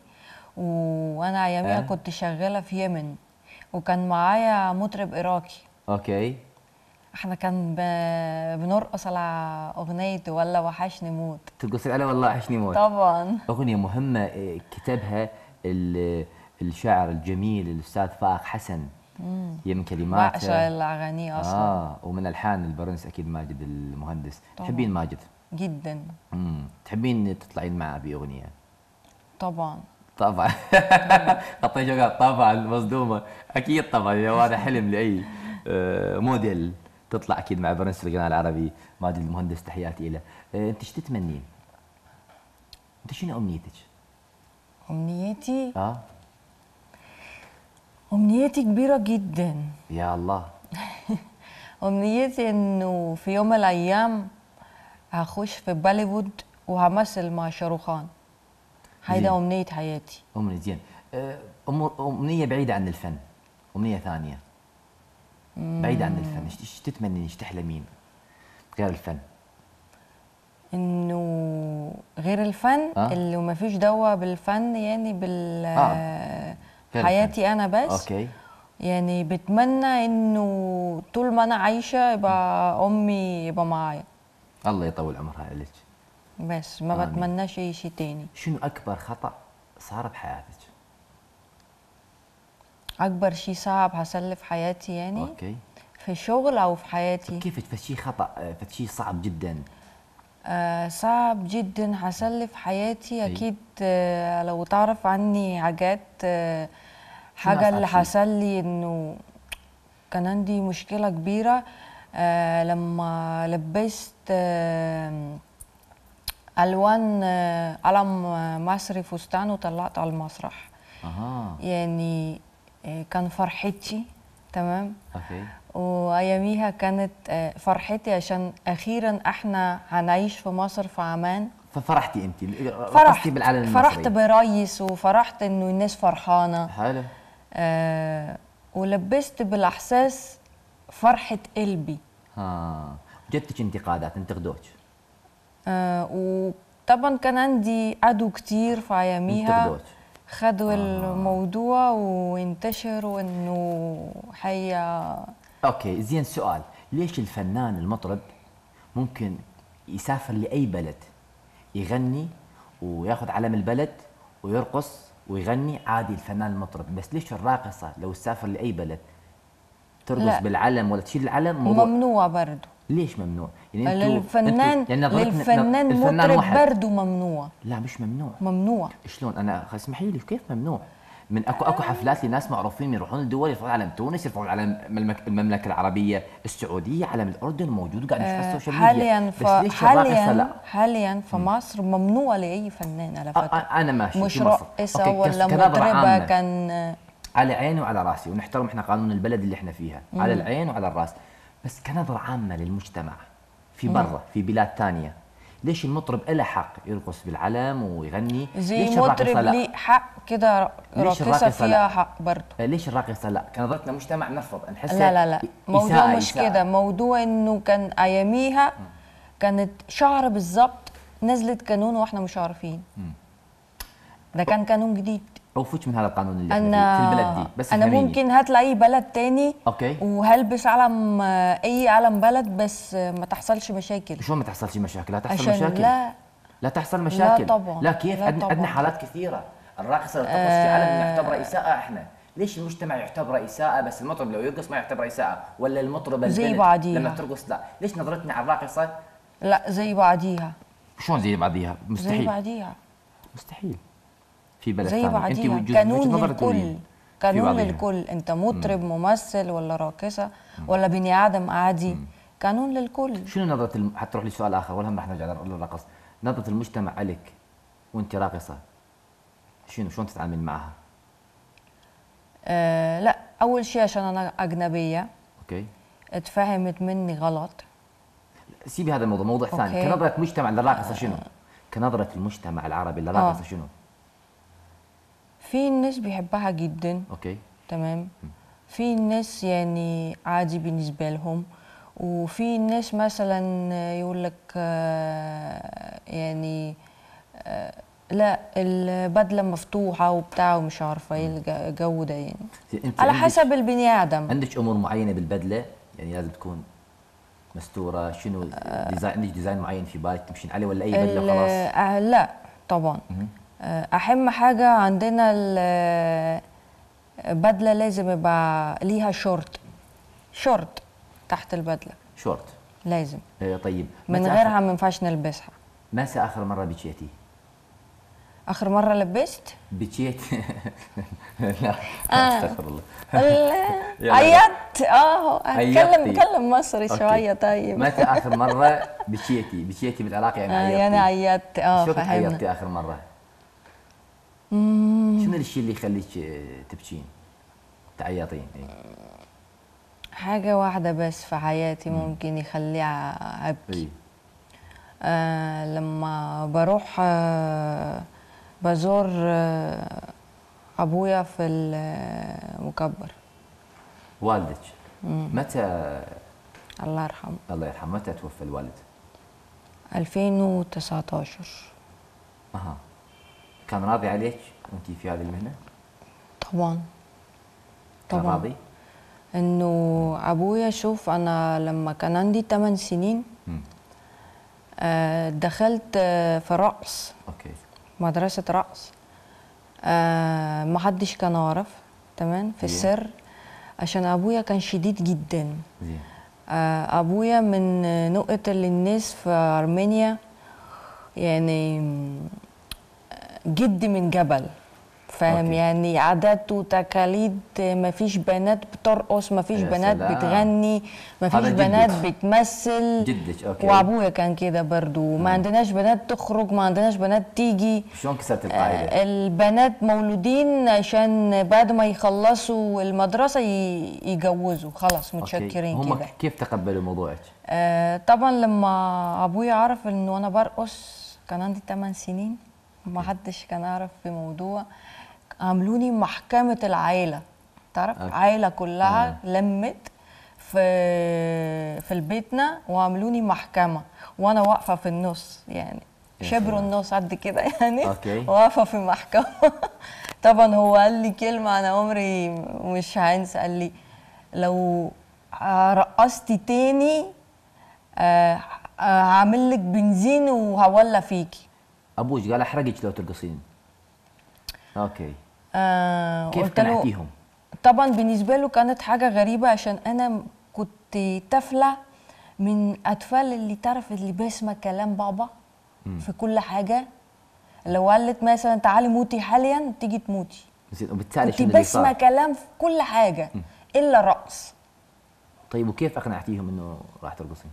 وانا اياميها أه؟ كنت شغاله في يمن وكان معايا مطرب اراكي اوكي احنا كان ب... بنرقص على اغنيه ولا وحشني موت ترقص على والله وحشني موت طبعا اغنيه مهمه إيه، كتبها الشاعر الجميل الاستاذ فائق حسن هي من كلمات بعشق الاغاني اصلا اه ومن الحان البرنس اكيد ماجد المهندس طبعاً. تحبين ماجد جدا امم تحبين تطلعين معه باغنيه طبعا طبعا حطيت طبعا مصدومه اكيد طبعا هذا حلم لاي آه، موديل تطلع اكيد مع برنس القناه العربي ماجد المهندس تحياتي له آه، انت ايش تتمنين؟ انت شنو امنيتك؟ امنيتي؟ اه امنيتي كبيره جدا يا الله امنيتي انه في يوم من الايام هخش في باليوود وهمثل مع شاروخان هيدا امنيه حياتي امنيه زين آه، امنيه بعيده عن الفن امنيه ثانيه بعيد عن الفن ايش تتمني ايش تحلمين غير الفن انه غير الفن آه؟ اللي ما فيش دواء بالفن يعني بال آه. حياتي انا بس اوكي يعني بتمنى انه طول ما انا عايشه يبقى امي يبقى معايا الله يطول عمرها لك بس ما آمين. بتمناش شيء تاني شنو اكبر خطا صار بحياتك اكبر شيء صعب حصل لي في حياتي يعني اوكي في الشغل او في حياتي كيف فشي خطا فشي صعب جدا آه صعب جدا حصل لي في حياتي اكيد آه لو تعرف عني حاجات آه حاجه اللي حصل لي انه كان عندي مشكله كبيره آه لما لبست آه الوان آه علم مصري فستان وطلعت على المسرح أه. يعني آه، كان فرحتي تمام اوكي واياميها كانت آه، فرحتي عشان اخيرا احنا هنعيش في مصر في عمان ففرحتي انت فرحتي بالعلن المصري فرحت بريس وفرحت انه الناس فرحانه حلو آه ولبست بالاحساس فرحه قلبي ها جبتك انتقادات انتقدوك آه وطبعا كان عندي عدو كتير في اياميها انتقدوك خدوا آه. الموضوع وانتشروا انه حيا اوكي زين سؤال ليش الفنان المطرب ممكن يسافر لاي بلد يغني وياخذ علم البلد ويرقص ويغني عادي الفنان المطرب بس ليش الراقصه لو تسافر لاي بلد ترقص لا. بالعلم ولا تشيل العلم موضوع ممنوع برضه ليش ممنوع؟ يعني انتو للفنان انتو يعني للفنان مطرب برده ممنوع لا مش ممنوع ممنوع شلون انا اسمحي لي كيف ممنوع؟ من اكو اكو حفلات لناس معروفين يروحون الدول يرفعون علم تونس يرفعون علم المملكه العربيه السعوديه علم الاردن موجود قاعد نشوف على آه، السوشيال ميديا حاليا ف... حاليا حاليا في مصر ممنوعه لاي فنان على فكره انا ماشي مش راقصه ولا مطربه كان على عيني وعلى راسي ونحترم احنا قانون البلد اللي احنا فيها على العين وعلى الراس بس كنظرة عامة للمجتمع في برا في بلاد ثانية ليش المطرب له حق يرقص بالعلم ويغني زي ليش مطرب ليه حق كده راقصه فيها حق برضه آه، ليش الراقصه لا كنظرتنا مجتمع نفرض نحس لا لا لا موضوع إساءة مش كده موضوع انه كان اياميها كانت شعر بالظبط نزلت قانون واحنا مش عارفين ده كان قانون جديد فوتش من هذا القانون اللي أنا في البلد دي بس انا ممكن هات لاي بلد تاني اوكي وهلبس علم اي علم بلد بس ما تحصلش مشاكل شو ما تحصلش مشاكل لا عشان مشاكل لا لا تحصل مشاكل لا طبعا لا كيف عندنا حالات كثيره الراقصه اللي ترقص في علم آه. يعتبر اساءه احنا ليش المجتمع يعتبر اساءه بس المطرب لو يرقص ما يعتبر اساءه ولا المطربه زي بعضيها لما ترقص لا ليش نظرتنا على الراقصه لا زي بعضيها شلون زي بعضيها مستحيل زي بعضيها مستحيل في بلد زي انت بعضيها قانون للكل قانون للكل انت مطرب مم. ممثل ولا راقصه ولا بني ادم عادي مم. قانون للكل شنو نظره الم... حتروح لسؤال اخر ولا هم نرجع للرقص نظره المجتمع عليك وانت راقصه شنو شلون تتعامل معها أه لا اول شيء عشان انا اجنبيه اوكي اتفهمت مني غلط سيبي هذا الموضوع موضوع ثاني كنظره مجتمع للراقصه آه. شنو كنظره المجتمع العربي للراقصه آه. شنو في ناس بيحبها جدا اوكي تمام في ناس يعني عادي بالنسبه لهم وفي ناس مثلا يقول لك آه، يعني آه، لا البدله مفتوحه وبتاع ومش عارفه ايه الجو ده يعني, يعني على حسب البني ادم عندك امور معينه بالبدله يعني لازم تكون مستوره شنو آه. ديزاين عندك ديزاين معين في بالك تمشين عليه ولا اي بدله خلاص؟ لا طبعا آه، اهم حاجه عندنا البدله آه، لازم يبقى ليها شورت شورت تحت البدله شورت لازم آه طيب من غيرها ما ينفعش نلبسها ما اخر مره بتشيتي اخر مره لبست بكيت لا آه. استغفر الله عيطت اه اتكلم كلم مصري شويه طيب متى اخر مره بكيتي بكيتي بالعراق يعني, يعني عيطتي يعني عيطت اه فهمت اخر مره شنو الشيء اللي يخليك آه، تبكين تعيطين إيه؟ حاجة واحدة بس في حياتي ممكن يخليها أبكي إيه؟ آه لما بروح آه بزور آه أبويا في المكبر والدك متى الله يرحمه الله يرحمه متى توفى الوالد 2019 اها كان راضي عليك وانت في هذه المهنه طبعا طبعا كان راضي انه ابويا شوف انا لما كان عندي 8 سنين آه، دخلت آه، في رقص اوكي مدرسه رقص آه، ما حدش كان عارف تمام في السر عشان ابويا كان شديد جدا زي. ابويا من نقطه للناس في ارمينيا يعني جدي من جبل فاهم يعني عادات وتقاليد مفيش بنات بترقص مفيش بنات سلام. بتغني مفيش بنات بتمثل جدك اوكي وابويا كان كده برضو ما عندناش بنات تخرج ما عندناش بنات تيجي شلون كسرت القاعده؟ آه، البنات مولودين عشان بعد ما يخلصوا المدرسه يجوزوا خلاص متشكرين كده هم كيف تقبلوا موضوعك؟ آه طبعا لما ابويا عرف ان انا برقص كان عندي 8 سنين ما حدش كان عارف في موضوع عملوني محكمه العائله تعرف عائله كلها آه. لمت في في بيتنا وعملوني محكمه وانا واقفه في النص يعني شبروا النص قد كده يعني واقفه في محكمه طبعا هو قال لي كلمه انا عمري مش هنسى قال لي لو رقصتي تاني آه، هعمل لك بنزين وهولى فيكي ابوش قال احرقك لو ترقصين اوكي آه كيف قنعتيهم طبعا بالنسبه له كانت حاجه غريبه عشان انا كنت طفله من اطفال اللي تعرف اللي بسمع كلام بابا مم. في كل حاجه لو قالت مثلا تعالي موتي حاليا تيجي تموتي زين وبالتالي كنت بسمع كلام في كل حاجه مم. الا الرقص طيب وكيف اقنعتيهم انه راح ترقصين؟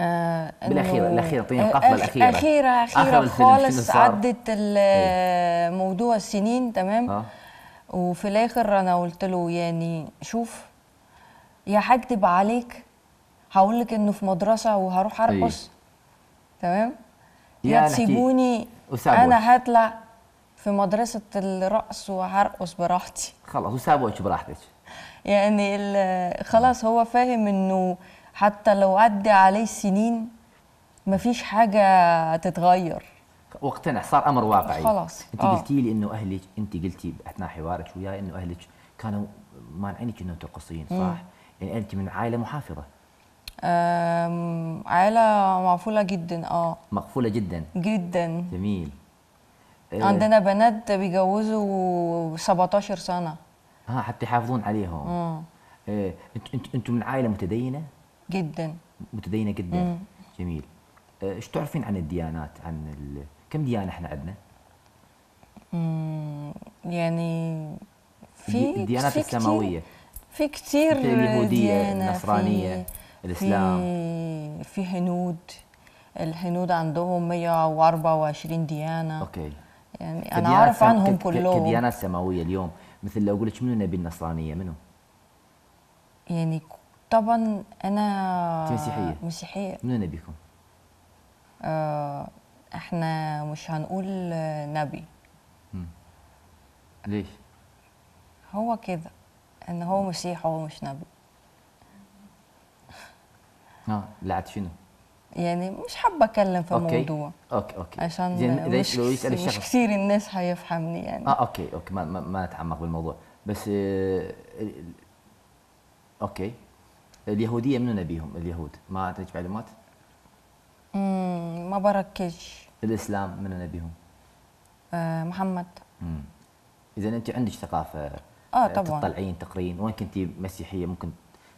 آه، بالاخيره الاخيره طيب آه، القفله الاخيره اخيره اخيره خالص عدت إيه. موضوع السنين تمام آه. وفي الاخر انا قلت له يعني شوف يا هكدب عليك هقول لك انه في مدرسه وهروح طيب. ارقص تمام يا تسيبوني انا هطلع في مدرسه الرقص وهرقص براحتي خلاص وسابوك براحتك يعني خلاص هو فاهم انه حتى لو عدى عليه سنين مفيش حاجه تتغير واقتنع صار امر واقعي خلاص انت آه. قلتي لي انه اهلك انت قلتي اثناء حوارك وياي انه اهلك كانوا مانعينك انه ترقصين صح؟ مم. يعني انت من عائله محافظه عائله مقفوله جدا اه مقفوله جدا جدا جميل آه. عندنا بنات بيجوزوا 17 سنه ها آه، حتى يحافظون عليهم اه انتم آه، انت من عائله متدينه؟ جدا متدينه جدا مم. جميل آه، ايش تعرفين عن الديانات عن ال... كم ديانه احنا عندنا يعني في الديانات في السماويه في كثير اليهوديه النصرانيه الاسلام في, في هنود الهنود عندهم 124 ديانه اوكي يعني انا اعرف عنهم كلهم كديانات سماويه اليوم مثل لو اقول لك منو نبي النصرانيه منو؟ يعني طبعا انا مسيحيه مسيحيه من نبيكم آه، احنا مش هنقول نبي ليش هو كده ان هو مسيح هو مش نبي اه لعت شنو يعني مش حابه اتكلم في أوكي. الموضوع اوكي اوكي عشان مش, لو يسأل الشخص. مش كثير الناس هيفهمني يعني اه اوكي اوكي ما ما, ما اتعمق بالموضوع بس آه اوكي اليهوديه منو نبيهم اليهود ما عندك معلومات؟ ما بركش الاسلام منو نبيهم؟ آه، محمد امم اذا انت عندك ثقافه آه،, اه طبعا تطلعين تقرين وين كنتي مسيحيه ممكن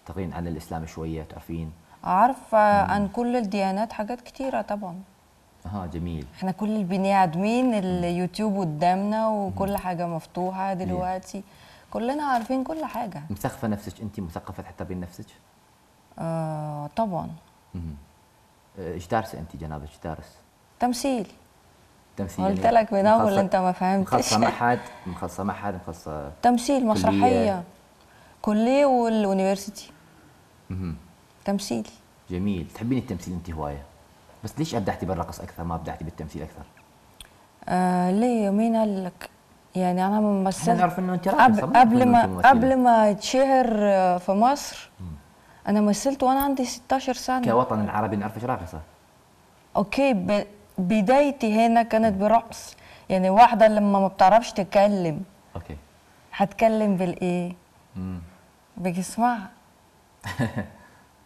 تقرين عن الاسلام شويه تعرفين؟ اعرف آه، عن كل الديانات حاجات كتيره طبعا اها جميل احنا كل البني ادمين اليوتيوب قدامنا وكل حاجه مفتوحه دلوقتي كلنا عارفين كل حاجه مثقفه نفسك انت مثقفه حتى بين نفسك آه، طبعا آه، ايش دارسه انت جناب ايش دارس؟ تمثيل تمثيل قلت يعني لك من اول انت ما فهمتش مخصصه معهد مخصصه معهد مخصصه تمثيل مسرحيه كليه اها تمثيل جميل تحبين التمثيل انت هوايه بس ليش ابدعتي بالرقص اكثر ما ابدعتي بالتمثيل اكثر؟ آه ليه مين قال لك؟ يعني انا ممثل نعرف انه انت قبل ما قبل ما يتشهر في مصر مم. انا مثلت وانا عندي 16 سنه كوطن العربي نعرفش راقصه اوكي ب... بدايتي هنا كانت برقص يعني واحده لما ما بتعرفش تتكلم اوكي هتكلم بالايه امم بجسمع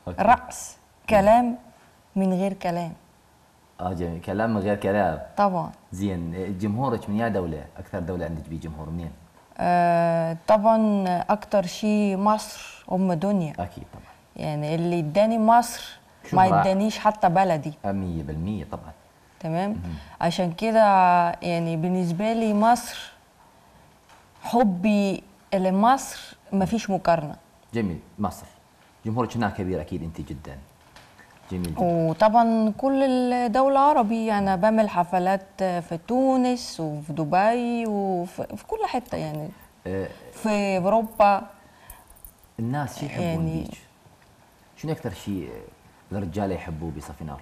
رقص كلام من غير كلام اه جميل كلام من غير كلام طبعا زين جمهورك من يا دوله اكثر دوله عندك بيه جمهور منين آه طبعا اكثر شيء مصر ام دنيا اكيد طبعا يعني اللي اداني مصر ما ادانيش حتى بلدي 100% آه، طبعا تمام مم. عشان كده يعني بالنسبه لي مصر حبي لمصر ما فيش مقارنه جميل مصر جمهورك هناك كبير اكيد انت جدا جميل جدا. وطبعا كل الدول العربي انا بعمل حفلات في تونس وفي دبي وفي كل حته يعني أه في اوروبا الناس يحبون يعني بيك شنو اكثر شيء الرجاله يحبوه بصفينار؟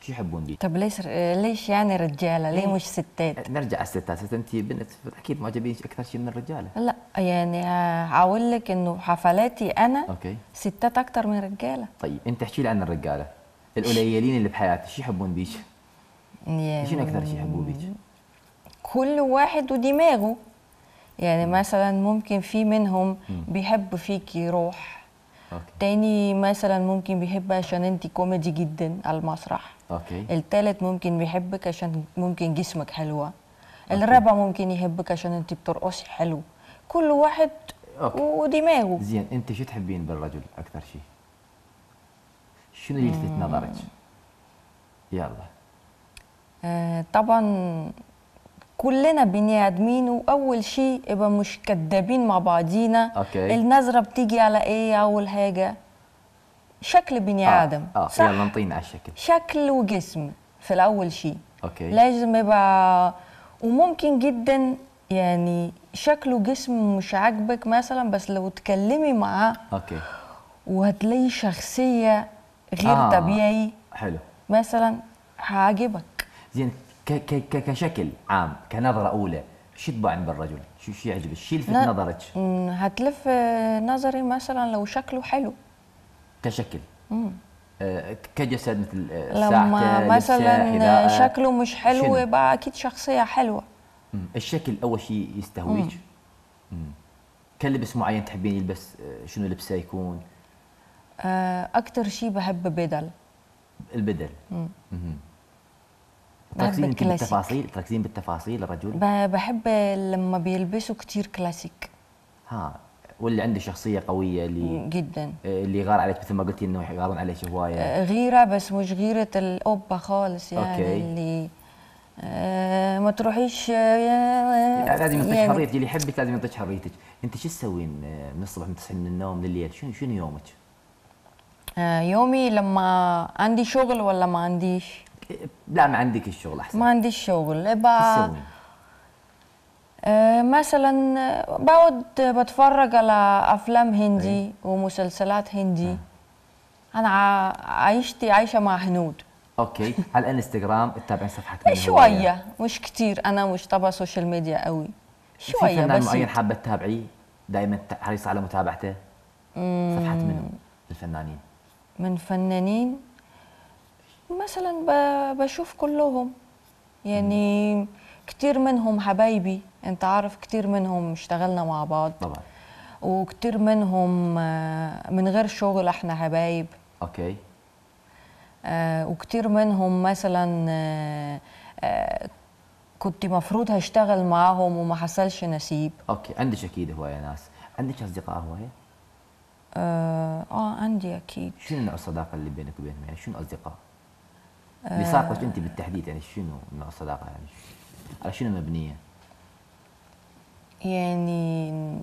شو يحبون بيه؟ طب ليش ليش يعني رجاله؟ ليه إيه. مش ستات؟ أه، نرجع على الستات، ستات انت بنت اكيد معجبين اكثر شيء من الرجاله. لا يعني آه، اقول لك انه حفلاتي انا أوكي. ستات اكثر من رجاله. طيب انت احكي لي عن الرجاله القليلين اللي بحياتك شو يحبون بيك؟ يعني شنو اكثر شيء يحبوه بيك؟ كل واحد ودماغه يعني مثلا ممكن في منهم بيحب فيكي روح أوكي. تاني مثلا ممكن بيحب عشان انت كوميدي جدا على المسرح اوكي التالت ممكن بيحبك عشان ممكن جسمك حلوه أوكي. الرابع ممكن يحبك عشان انت بترقصي حلو كل واحد أوكي. ودماغه زين انت شو تحبين بالرجل اكثر شيء شنو اللي يلفت نظرك يلا آه طبعا كلنا بني ادمين واول شيء يبقى مش كدابين مع بعضينا أوكي. النظره بتيجي على ايه اول حاجه شكل بني آه. آه، ادم اه صح؟ يلا نطينا على الشكل شكل وجسم في الاول شيء اوكي لازم يبقى وممكن جدا يعني شكل وجسم مش عاجبك مثلا بس لو تكلمي معاه اوكي وهتلاقي شخصيه غير آه. طبيعي حلو مثلا هعجبك زين ك ك كشكل عام كنظره اولى شو تبع عند الرجل؟ شو شو يعجبك؟ شو يلفت نظرك؟ هتلف آه، نظري مثلا لو شكله حلو كشكل امم كجسد مثل آه لما مثلا شكله مش حلو يبقى اكيد شخصيه حلوه مم. الشكل اول شيء يستهويك كلبس معين تحبين يلبس آه، شنو لبسه يكون؟ اكثر شيء بحب بدل البدل مم. مم. تركزين بالتفاصيل تركزين بالتفاصيل الرجل بحب لما بيلبسوا كثير كلاسيك ها واللي عنده شخصيه قويه اللي جدا آه، اللي غار عليك مثل ما قلتي انه يغارون عليك هوايه آه، غيره بس مش غيره الاوبا خالص يعني أوكي. اللي آه، ما تروحيش يعني لازم يعطيك يعني حريتك اللي يحبك لازم يعطيك حريتك انت شو تسوين من الصبح من تصحين من النوم لليل شنو شنو يومك يومي لما عندي شغل ولا ما عنديش لا ما عندك الشغل احسن ما عندي الشغل إيه، با إيه، مثلا بقعد بتفرج على افلام هندي أيه؟ ومسلسلات هندي أه. انا عيشتي عايشه مع هنود اوكي على الانستغرام تتابعين صفحه إيه، شويه مش كتير انا مش تبع سوشيال ميديا قوي شويه في فنان معين حابه تتابعيه دائما حريصه على متابعته صفحه منو الفنانين من فنانين مثلا بشوف كلهم يعني كثير كتير منهم حبايبي انت عارف كتير منهم اشتغلنا مع بعض طبعا وكتير منهم آه، من غير شغل احنا حبايب اوكي وكثير آه، وكتير منهم مثلا آه، كنت مفروض هشتغل معاهم وما حصلش نصيب اوكي عندك اكيد هوايه ناس عندك اصدقاء هوايه؟ اه, عندي اكيد شنو نوع الصداقه اللي بينك وبينهم يعني شنو اصدقاء؟ ميثاقك آه. انت بالتحديد يعني شنو نوع الصداقه يعني على شنو مبنيه؟ يعني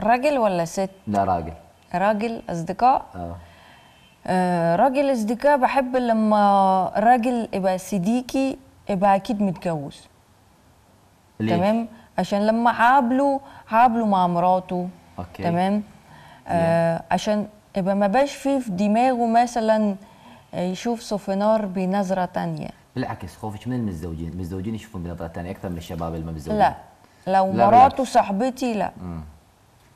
راجل ولا ست؟ لا راجل راجل اصدقاء؟ اه, آه، راجل اصدقاء بحب لما راجل يبقى صديقي يبقى اكيد متجوز ليه؟ تمام عشان لما عابله عابله مع مراته اوكي تمام آه عشان يبقى ما باش فيه في دماغه مثلا يشوف سوفينار بنظره تانية بالعكس خوفك من المتزوجين المتزوجين يشوفون بنظره تانية اكثر من الشباب اللي ما متزوجين لا لو مراته صاحبتي لا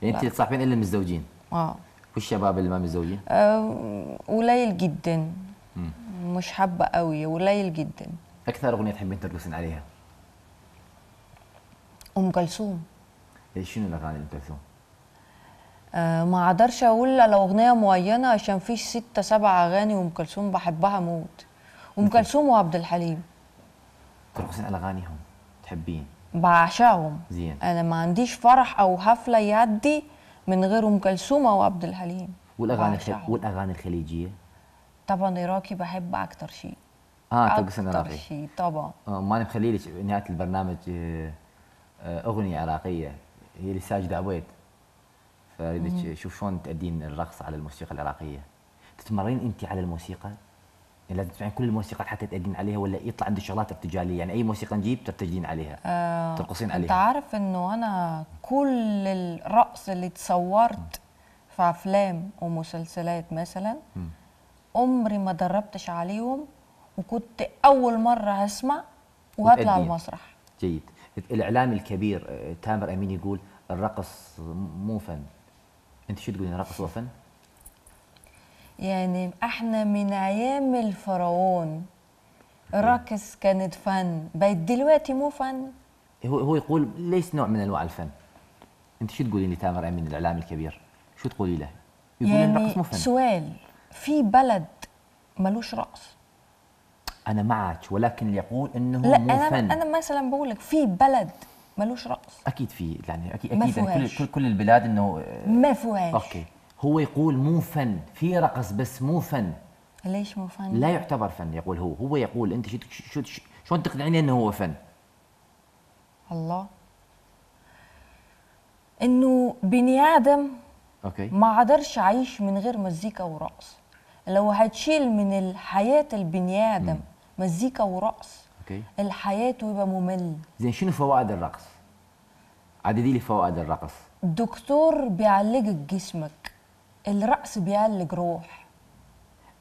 يعني انت تصاحبين الا المتزوجين اه والشباب اللي ما متزوجين آه، قليل أه جدا مم. مش حابه قوي قليل جدا اكثر اغنيه تحبين ترقصين عليها ام كلثوم إيه، شنو الاغاني ام كلثوم آه، ما اقدرش اقول لو اغنيه معينه عشان في ستة سبع اغاني وام كلثوم بحبها موت ام كلثوم وعبد الحليم ترقصين اغانيهم تحبين بعشقهم زين انا ما عنديش فرح او حفله يعدي من غير ام كلثوم او عبد الحليم والاغاني الخل... والاغاني الخليجيه طبعا عراقي بحب اكتر شيء اه ترقصين عراقي اكتر شيء طبعا آه ماني مخلي لك نهايه البرنامج آه آه اغنيه عراقيه هي لساجده عبيد فريدك شوف شلون تأدين الرقص على الموسيقى العراقيه تتمرين انت على الموسيقى يعني لازم تسمعين كل الموسيقى حتى تأدين عليها ولا يطلع عندك شغلات ارتجاليه يعني اي موسيقى نجيب ترتجلين عليها آه ترقصين عليها انت عارف انه انا كل الرقص اللي تصورت في افلام ومسلسلات مثلا م. عمري ما دربتش عليهم وكنت اول مره هسمع وهطلع المسرح جيد الاعلام الكبير آه، تامر امين يقول الرقص مو فن انت شو تقولين رقص وفن يعني احنا من ايام الفرعون الرقص كانت فن بيت دلوقتي مو فن هو هو يقول ليس نوع من انواع الفن انت شو تقولين لتامر امين الاعلامي الكبير شو تقولي له يقول يعني الرقص مو فن سؤال في بلد ملوش رقص انا معك ولكن يقول انه لا مو أنا فن انا مثلا بقول لك في بلد ملوش راس اكيد في يعني اكيد اكيد يعني كل كل البلاد انه آه، ما فيهاش اوكي هو يقول مو فن في رقص بس مو فن ليش مو فن؟ لا يعتبر فن يقول هو هو يقول انت شو شو شلون تقنعني انه هو فن؟ الله انه بني ادم اوكي ما عادرش عايش من غير مزيكا ورقص لو هتشيل من الحياه البني ادم مزيكا ورقص اوكي الحياه ويبقى ممل زين شنو فوائد الرقص؟ عددي لي فوائد الرقص الدكتور بيعالجك جسمك الرقص بيعالج روح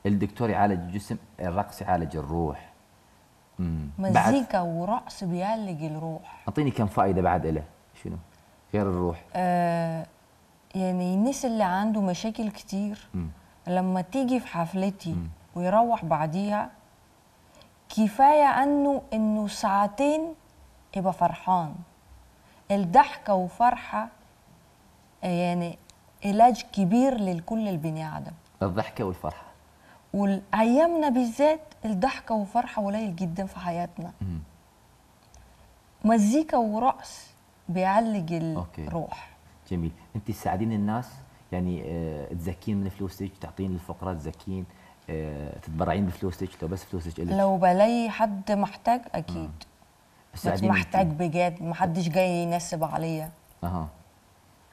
الدكتور يعالج الجسم الرقص يعالج الروح مزيكا ورقص بيعالج الروح اعطيني كم فائده بعد له شنو غير الروح آه يعني الناس اللي عنده مشاكل كتير مم. لما تيجي في حفلتي مم. ويروح بعديها كفاية عنه إنه ساعتين يبقى فرحان الضحكة وفرحة يعني علاج كبير لكل البني آدم الضحكة والفرحة وأيامنا بالذات الضحكة وفرحة قليل جدا في حياتنا مزيكا ورقص بيعالج الروح جميل انت تساعدين الناس يعني آه، تزكين من فلوسك تعطين للفقراء تزكين آه، تتبرعين بفلوسك لو بس فلوسك إلك لو بلاقي حد محتاج اكيد بس, بس محتاج بجد ما حدش جاي ينسب عليا اها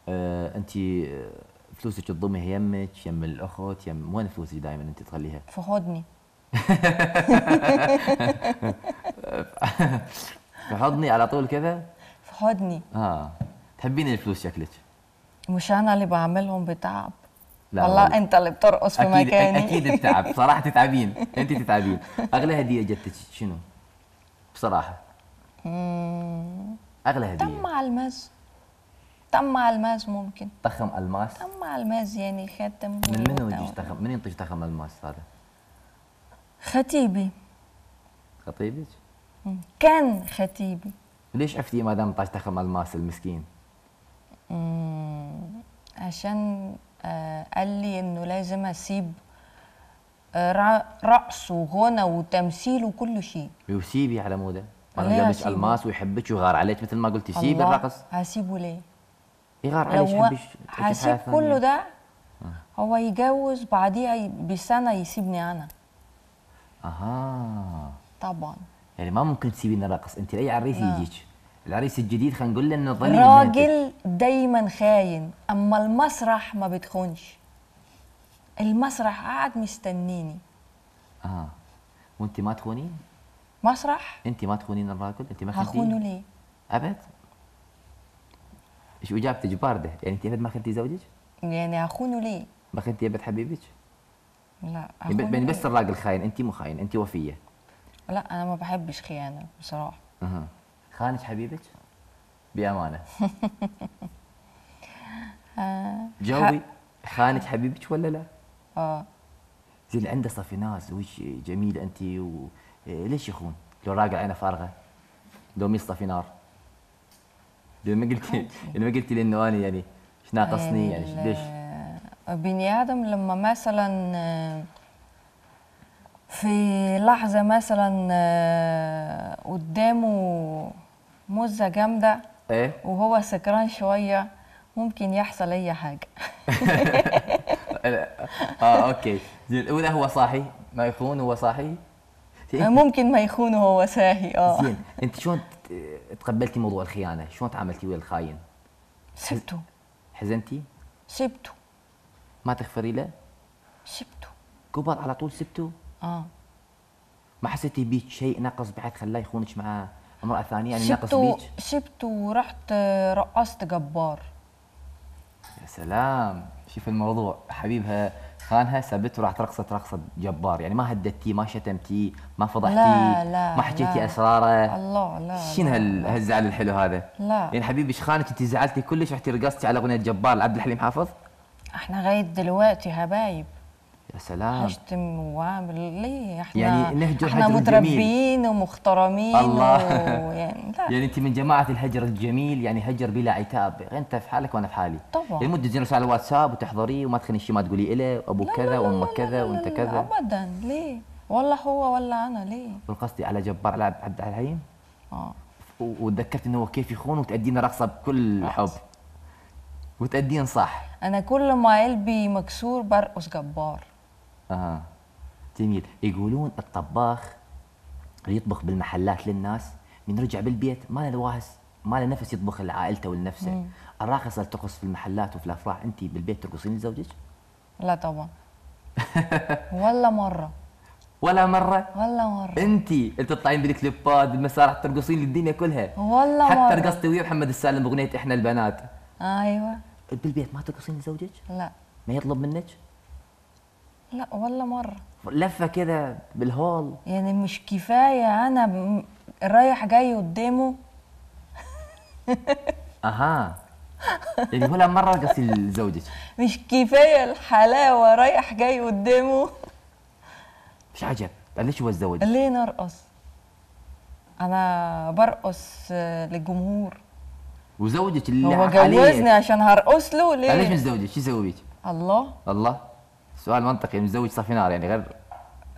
آه انت آه، فلوسك تضميها يمك يم الاخت يم وين فلوسك دائما انت تخليها في حضني في حضني على طول كذا في حضني اه تحبين الفلوس شكلك مش انا اللي بعملهم بتعب لا والله لا. انت اللي بترقص في مكاني اكيد التعب بصراحه تتعبين انت تتعبين اغلى هديه جتك شنو بصراحه اغلى هديه تم الماس تم الماس ممكن تخم الماس تم الماس يعني خاتم من منو يجيش تخم من ينطيش تخم الماس هذا خطيبي خطيبك كان خطيبي ليش عفتي ما دام طاش تخم الماس المسكين عشان آه، قال لي انه لازم اسيب آه، رقص وغنى وتمثيل وكل شيء وسيبي على مودة انا جابش الماس ويحبك ويغار عليك مثل ما قلتي سيبي الرقص هسيبه ليه؟ يغار عليك يحبش هسيب كله ده آه. هو يجوز بعديها بسنه يسيبني انا اها طبعا يعني ما ممكن تسيبين الرقص انت لاي عريس يجيك العريس الجديد خلينا نقول له انه ظليم راجل دايما خاين اما المسرح ما بتخونش المسرح قاعد مستنيني اه وانت ما تخونين مسرح انت ما تخونين الراجل انت ما خنتيه هخونه ليه ابد شو اجابتك بارده يعني انت ابد ما خنتي زوجك يعني هخونه ليه ما خنتي ابد حبيبك لا يعني, يعني بس الراجل خاين انت مو خاين انت وفيه لا انا ما بحبش خيانه بصراحه اها خانك حبيبك بامانه جاوبي خانك حبيبك ولا لا؟ اه زين عنده صفي ناس وش جميل انت وليش إيه، ليش يخون؟ لو راقع عينه فارغه لو دوم يصطفي نار ما قلتي ما قلتي لي انه انا يعني ايش ناقصني يعني ليش؟ بني ادم لما مثلا آه، في لحظه مثلا آه، قدامه مزه جامده ايه وهو سكران شويه ممكن يحصل اي حاجه اه اوكي الاولى هو صاحي ما يخون هو صاحي آه، ممكن ما يخون هو ساهي اه زين انت شلون تقبلتي موضوع الخيانه شلون تعاملتي ويا الخاين سبته حزنتي سبته ما تغفري له سبته كبر على طول سبته اه ما حسيتي بيك شيء نقص بعد خلاه يخونك معاه امرأة ثانية يعني ناقص بيك شبت ورحت آه، رقصت جبار يا سلام شوف الموضوع حبيبها خانها سبت وراحت رقصت رقصه جبار يعني ما هددتي ما شتمتي ما فضحتي لا لا ما حكيتي اسراره الله لا شنو هالزعل الحلو هذا لا يعني حبيبي خانك انت زعلتي كلش رحتي رقصتي على اغنيه جبار لعبد الحليم حافظ احنا غايه دلوقتي حبايب يا سلام اشتم واعمل ليه احنا يعني نهجر احنا متربيين ومحترمين الله و... يعني, يعني انت من جماعه الهجر الجميل يعني هجر بلا عتاب انت في حالك وانا في حالي طبعا يعني زين رساله على الواتساب وتحضريه وما تخلي شيء ما تقولي له ابوك كذا وامك كذا وانت كذا ابدا ليه والله هو ولا انا ليه قصدي على جبار على عبد الحليم اه وتذكرت انه هو كيف يخون وتأدينا رقصه بكل حب وتأدين صح انا كل ما قلبي مكسور برقص جبار اه جميل يقولون الطباخ اللي يطبخ بالمحلات للناس من رجع بالبيت ما له واهس ما له نفس يطبخ لعائلته ولنفسه الراقصه ترقص في المحلات وفي الافراح انت بالبيت ترقصين لزوجك؟ لا طبعا ولا مره ولا مره ولا مره انت تطلعين بالكليبات بالمسارح ترقصين للدنيا كلها ولا حتى مره حتى رقصتي ويا محمد السالم باغنيه احنا البنات ايوه بالبيت ما ترقصين لزوجك؟ لا ما يطلب منك؟ لا ولا مره لفه كده بالهول يعني مش كفايه انا رايح جاي قدامه اها يعني ولا مره قصدي لزوجتي مش كفايه الحلاوه رايح جاي قدامه مش عجب قال ليش هو الزوج ليه نرقص انا برقص آه، للجمهور وزوجتي اللي هو جوزني عشان هرقص له ليه؟ ليش مش زوجك؟ شو سويتي؟ الله الله سؤال منطقي متزوج صافي نار يعني غير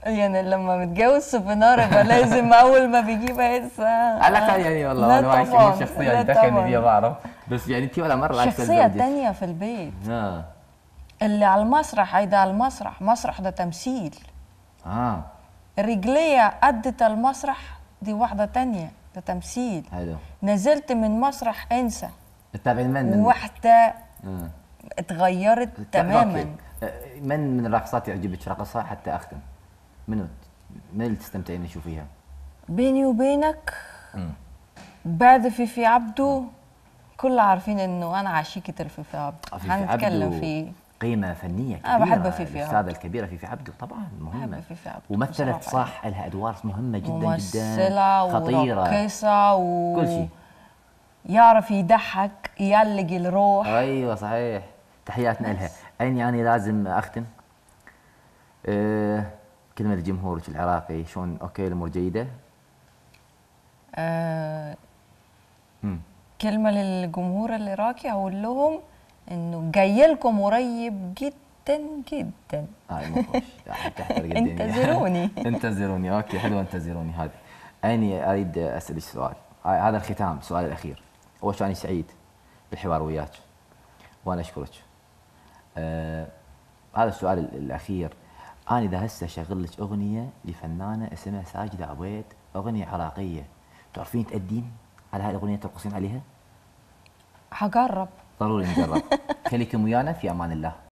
يعني لما متجوز سوبينار يبقى لازم اول ما بيجيب هيسا على الاقل يعني والله انا عايش في شخصيه يعني دخلني بيها بعرف بس يعني انت ولا مره شخصيه تانية في البيت اه اللي على المسرح هيدا على المسرح مسرح ده تمثيل اه رجلية قدت المسرح دي واحدة تانية ده تمثيل حلو نزلت من مسرح انسى تابع من واحدة آه. اتغيرت تماما من من الراقصات يعجبك رقصها حتى اختم؟ منو من اللي تستمتعين تشوفيها؟ بيني وبينك بعد في في عبده كل عارفين انه انا عشيكة الفيفي عبده آه، حنتكلم فيه قيمة فنية كبيرة أنا بحب فيفي الأستاذة الكبيرة فيفي عبده طبعا مهمة بحب فيفي عبده ومثلت صح لها أدوار مهمة جدا ممثلة جدا خطيرة وراقصة و... كل شيء يعرف يضحك يعلق الروح أيوة صحيح تحياتنا لها اني يعني انا لازم اختم آه، كلمه لجمهورك العراقي شلون اوكي الامور جيده؟ أه كلمه للجمهور العراقي اقول لهم انه جاي لكم قريب جدا جدا هاي آه، انتظروني انتظروني اوكي حلوه انتظروني هذه اني اريد اسالك سؤال آه، هذا الختام السؤال الاخير اول شيء انا سعيد بالحوار وياك وانا اشكرك آه هذا السؤال الاخير انا اذا هسه اشغل لك اغنيه لفنانه اسمها ساجده عبيد اغنيه عراقيه تعرفين تأدين على هاي الاغنيه ترقصين عليها؟ حقرب ضروري نجرب خليكم ويانا في امان الله